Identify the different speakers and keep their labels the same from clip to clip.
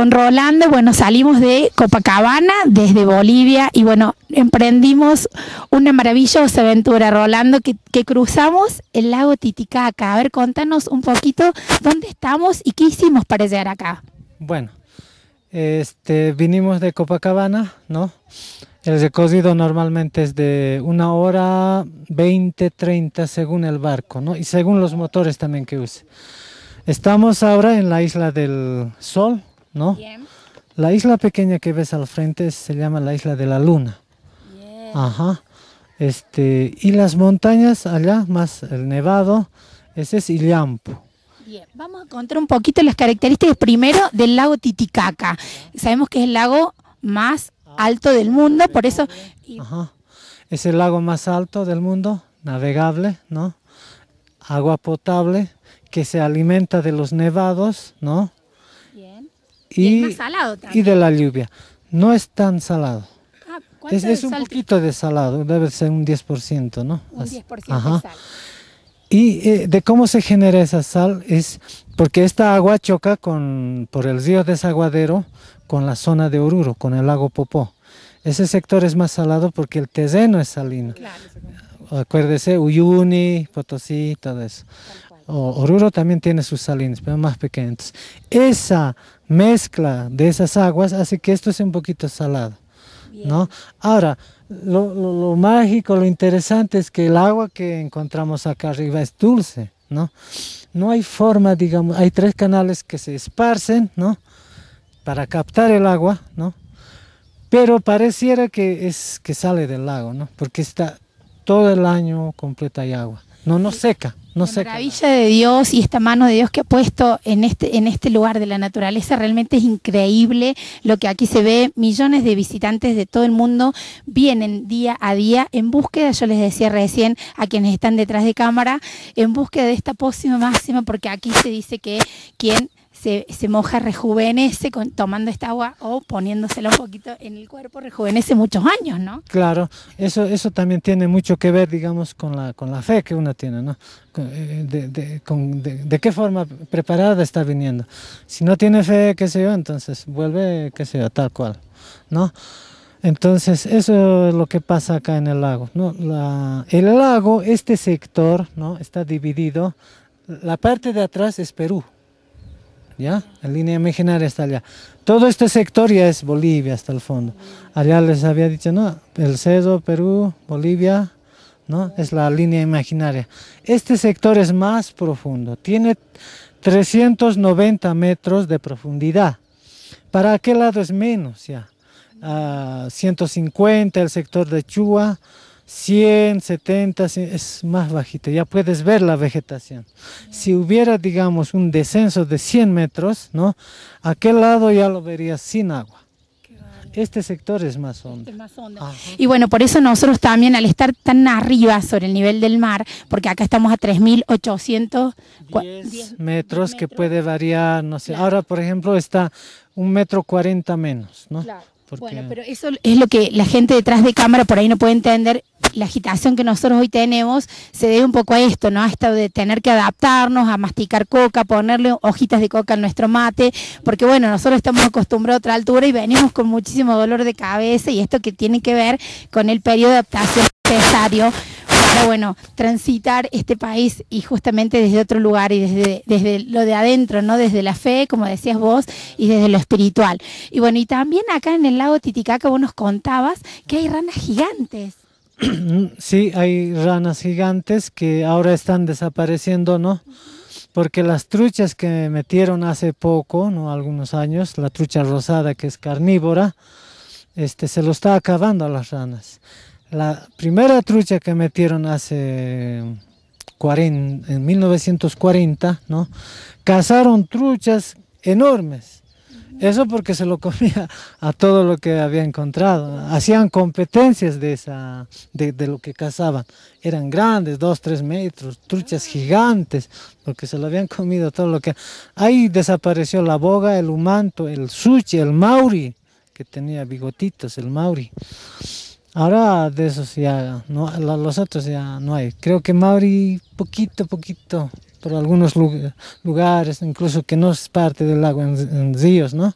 Speaker 1: con Rolando, bueno, salimos de Copacabana, desde Bolivia, y bueno, emprendimos una maravillosa aventura, Rolando, que, cruzamos el lago Titicaca. A ver, contanos un poquito dónde estamos y qué hicimos para llegar acá.
Speaker 2: Bueno, este, vinimos de Copacabana, ¿no? El recorrido normalmente es de una hora 20, 30 según el barco, ¿no? Y según los motores también que use. Estamos ahora en la isla del Sol, ¿no? La isla pequeña que ves al frente se llama la isla de la luna. Ajá. Este, y las montañas allá, más el nevado,
Speaker 1: ese es Illampu. Bien, vamos a contar un poquito las características primero del lago Titicaca. Sabemos que es el lago más alto del mundo, por eso...
Speaker 2: Ajá. Es el lago más alto del mundo, navegable, ¿no? Agua potable, que se alimenta de los nevados, ¿no? Y, de la lluvia. No es tan salado. Ah, es, un poquito de salado, debe ser un 10%, ¿no? Un 10% de Y eh, de cómo se genera esa sal es porque esta agua choca con, por el río Desaguadero con la zona de Oruro, con el lago Popó. Ese sector es más salado porque el terreno es salino. acuérdese, Uyuni, Potosí, todo eso. Oruro también tiene sus salinas, pero más pequeñas. Esa mezcla de esas aguas hace que esto sea un poquito salado. ¿no? Ahora, lo, mágico, lo interesante es que el agua que encontramos acá arriba es dulce. ¿no? no hay forma, digamos, hay tres canales que se esparcen ¿no? para captar el agua, ¿no? pero pareciera que, es, que sale del lago, ¿no? porque está todo el año completa de agua no no seca. No la seca.
Speaker 1: maravilla de Dios y esta mano de Dios que ha puesto en este, en este lugar de la naturaleza realmente es increíble lo que aquí se ve. Millones de visitantes de todo el mundo vienen día a día en búsqueda, yo les decía recién a quienes están detrás de cámara, en búsqueda de esta pócima máxima, porque aquí se dice que quien se, se moja, rejuvenece con, tomando esta agua o poniéndosela un poquito en el cuerpo, rejuvenece muchos años, ¿no? Claro,
Speaker 2: eso, eso también tiene mucho que ver, digamos, con la, con la fe que uno tiene, ¿no? Eh, de, qué forma preparada está viniendo. Si no tiene fe, qué sé yo, entonces vuelve, qué sé yo, tal cual, ¿no? Entonces, eso es lo que pasa acá en el lago. ¿no? el lago, este sector, ¿no? está dividido. La parte de atrás es Perú, la línea imaginaria está allá. Todo este sector ya es Bolivia hasta el fondo. Allá les había dicho, ¿no? El Cedo, Perú, Bolivia, ¿no? Es la línea imaginaria. Este sector es más profundo, tiene 390 metros de profundidad. Para qué lado es menos, ya. 150 ah, el sector de Chua, 170 es más bajita, ya puedes ver la vegetación. Si hubiera, digamos, un descenso de 100 metros, ¿no? Aquel lado ya lo verías sin agua. Este sector es más hondo.
Speaker 1: Y bueno, por eso nosotros también al estar tan arriba sobre el nivel del mar, porque acá estamos a 3.800 metros,
Speaker 2: metros que puede variar, no sé. Ahora, por ejemplo, está
Speaker 1: un metro cuarenta menos, ¿no? Claro. Bueno, pero eso es lo que la gente detrás de cámara por ahí no puede entender la agitación que nosotros hoy tenemos se debe un poco a esto, ¿no? A esto de tener que adaptarnos, a masticar coca, ponerle hojitas de coca en nuestro mate, porque bueno, nosotros estamos acostumbrados a otra altura y venimos con muchísimo dolor de cabeza y esto que tiene que ver con el periodo de adaptación necesario para, bueno, transitar este país y justamente desde otro lugar y desde, desde lo de adentro, ¿no? Desde la fe, como decías vos, y desde lo espiritual. Y bueno, y también acá en el lago Titicaca vos nos contabas que hay ranas gigantes.
Speaker 2: sí, hay ranas gigantes que ahora están desapareciendo, ¿no? Porque las truchas que metieron hace poco, ¿no? Algunos años, la trucha rosada que es carnívora, este, se lo está acabando a las ranas. La primera trucha que metieron hace 40, en 1940, ¿no? Cazaron truchas enormes eso porque se lo comía a todo lo que había encontrado. Hacían competencias de, esa, de, lo que cazaban. Eran grandes, dos, tres metros, truchas ah. gigantes, porque se lo habían comido todo lo que... Ahí desapareció la boga, el humanto, el suche el mauri, que tenía bigotitos, el mauri. Ahora de esos ya, no, los otros ya no hay. Creo que mauri poquito, poquito por algunos lugares, incluso que no es parte del lago en, ríos, ¿no?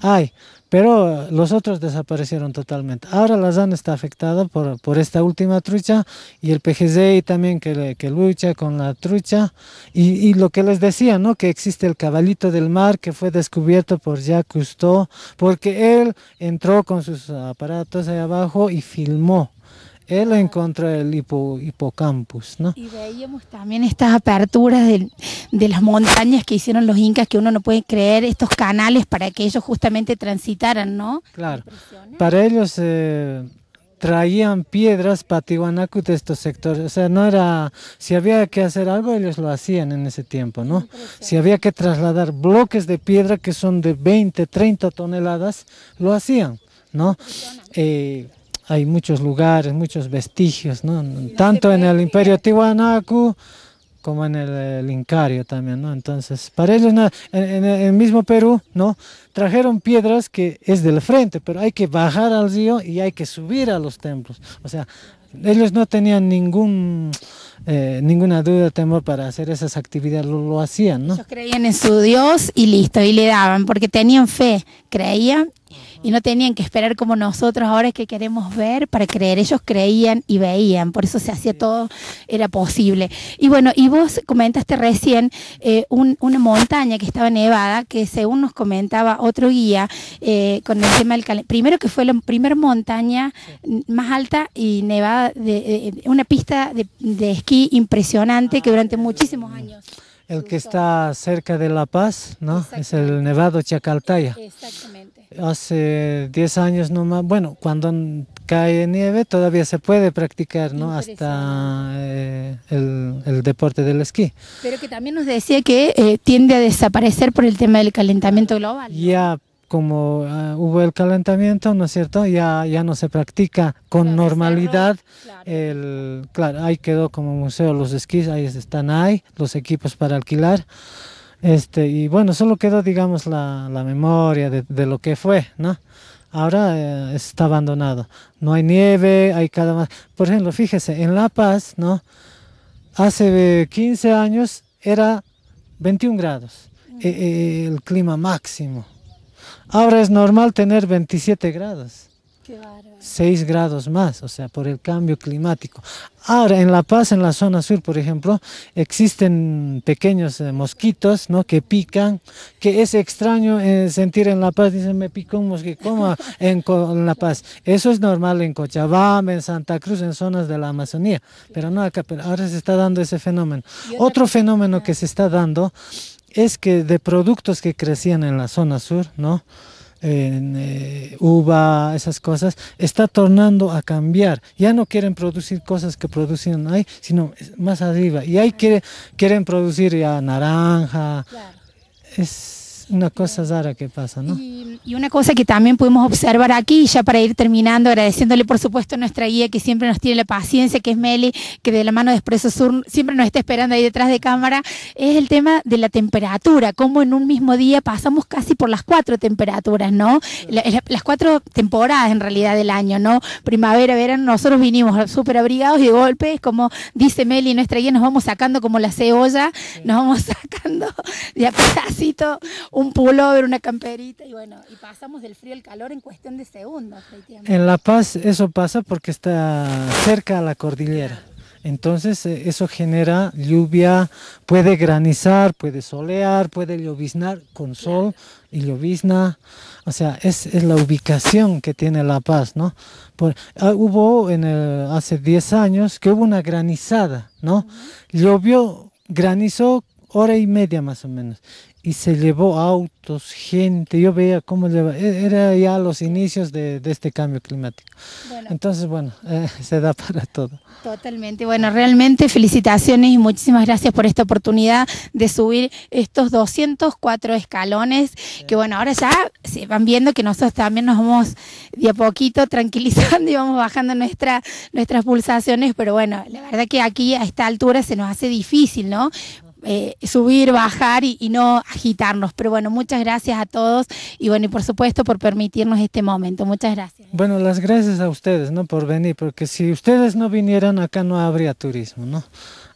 Speaker 2: Hay, pero los otros desaparecieron totalmente. Ahora la ZAN está afectada por, esta última trucha y el PGZ también que, que lucha con la trucha. Y, y, lo que les decía, ¿no? que existe el caballito del mar que fue descubierto por Jacques Cousteau, porque él entró con sus aparatos ahí abajo y filmó él encontró el hipocampus, ¿no? Y
Speaker 1: veíamos también estas aperturas de, las montañas que hicieron los incas, que uno no puede creer, estos canales para que ellos justamente transitaran, ¿no?
Speaker 2: Claro, para ellos eh, traían piedras para de estos sectores, o sea, no era, si había que hacer algo, ellos lo hacían en ese tiempo, ¿no? Si había que trasladar bloques de piedra que son de 20, 30 toneladas, lo hacían, ¿no? Eh, hay muchos lugares, muchos vestigios, ¿no? tanto en el imperio Tihuanacu como en el, Incario también, ¿no? Entonces, para ellos en, en, el mismo Perú, ¿no? Trajeron piedras que es del frente, pero hay que bajar al río y hay que subir a los templos. O sea, ellos no tenían ningún eh, ninguna duda, temor para hacer esas actividades, lo, hacían, ¿no? Ellos
Speaker 1: creían en su Dios y listo, y le daban, porque tenían fe, creían y no tenían que esperar como nosotros ahora que queremos ver para creer. Ellos creían y veían, por eso se hacía todo, era posible. Y bueno, y vos comentaste recién eh, un, una montaña que estaba nevada, que según nos comentaba otro guía, eh, con el tema del calentamiento, primero que fue la primera montaña más alta y nevada, de, una pista de, de esquí impresionante que durante muchísimos años.
Speaker 2: El que está cerca de La Paz, ¿no? Es el Nevado Chacaltaya. Exactamente. Hace 10 años nomás, bueno, cuando cae nieve todavía se puede practicar, ¿no? Hasta eh, el, deporte del esquí.
Speaker 1: Pero que también nos decía que eh, tiende a desaparecer por el tema del calentamiento global.
Speaker 2: Ya, como ah, hubo el calentamiento, ¿no es cierto? Ya, ya no se practica con normalidad. El, claro, ahí quedó como museo los esquís, ahí están ahí, los equipos para alquilar. Este, y bueno, solo quedó, digamos, la, memoria de, lo que fue, ¿no? Ahora eh, está abandonado. No hay nieve, hay cada más. Por ejemplo, fíjese, en La Paz, ¿no? Hace 15 años era 21 grados, eh, eh, el clima máximo Ahora es normal tener 27 grados. 6 grados más, o sea, por el cambio climático. Ahora, en La Paz, en la zona sur, por ejemplo, existen pequeños eh, mosquitos, ¿no? Que pican, que es extraño eh, sentir en La Paz, dicen, me picó un mosquito, ¿cómo en, La Paz? Eso es normal en Cochabamba, en Santa Cruz, en zonas de la Amazonía, pero no acá, pero ahora se está dando ese fenómeno. Otro fenómeno que se está dando es que de productos que crecían en la zona sur, ¿no? En, eh, uva, esas cosas, está tornando a cambiar. Ya no quieren producir cosas que producían ahí, sino más arriba. Y ahí quieren producir ya naranja. Es, una cosa rara que pasa, ¿no? Y,
Speaker 1: una cosa que también pudimos observar aquí, ya para ir terminando, agradeciéndole por supuesto a nuestra guía que siempre nos tiene la paciencia, que es Meli, que de la mano de Expreso Sur siempre nos está esperando ahí detrás de cámara, es el tema de la temperatura, como en un mismo día pasamos casi por las cuatro temperaturas, ¿no? las cuatro temporadas en realidad del año, ¿no? Primavera, verano, nosotros vinimos súper abrigados y de golpe, como dice Meli, nuestra guía, nos vamos sacando como la cebolla, nos vamos sacando de a pedacito un pullover, una camperita y bueno, y pasamos del frío al calor en cuestión de segundos. En La Paz eso pasa porque
Speaker 2: está cerca a la cordillera. Entonces eh, eso genera lluvia, puede granizar, puede solear, puede lloviznar con sol y llovizna. O sea, es, la ubicación que tiene La Paz, ¿no? Ah, hubo en hace 10 años que hubo una granizada, ¿no? Llovió, granizó hora y media más o menos y se llevó autos, gente, yo veía cómo e-, era ya los inicios de, este cambio climático. Entonces, bueno, eh, se da para todo.
Speaker 1: Totalmente, bueno, realmente felicitaciones y muchísimas gracias por esta oportunidad de subir estos 204 escalones, que bueno, ahora ya se van viendo que nosotros también nos vamos de a poquito tranquilizando y vamos bajando nuestra, nuestras pulsaciones, pero bueno, la verdad que aquí a esta altura se nos hace difícil, ¿no? Eh, subir, bajar y, no agitarnos. Pero bueno, muchas gracias a todos y bueno, y por supuesto por permitirnos este momento. Muchas gracias.
Speaker 2: Bueno, las gracias a ustedes, ¿no? Por venir, porque si ustedes no vinieran acá no habría turismo, ¿no?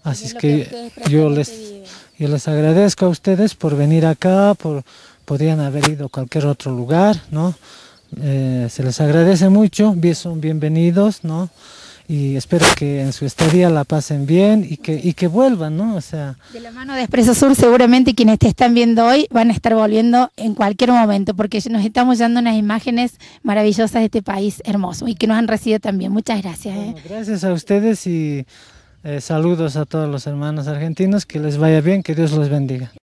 Speaker 2: Así es, que, yo les, yo les agradezco a ustedes por venir acá, por podrían haber ido a cualquier otro lugar, ¿no? Eh, se les agradece mucho, son bienvenidos, ¿no? y espero que en su estadía la pasen bien y que, y que vuelvan, ¿no? O sea... De la
Speaker 1: mano de Expreso Sur seguramente quienes te están viendo hoy van a estar volviendo en cualquier momento porque nos estamos dando unas imágenes maravillosas de este país hermoso y que nos han recibido también. Muchas gracias. ¿eh?
Speaker 2: gracias a ustedes y eh, saludos a todos los hermanos argentinos, que les vaya bien, que Dios los bendiga.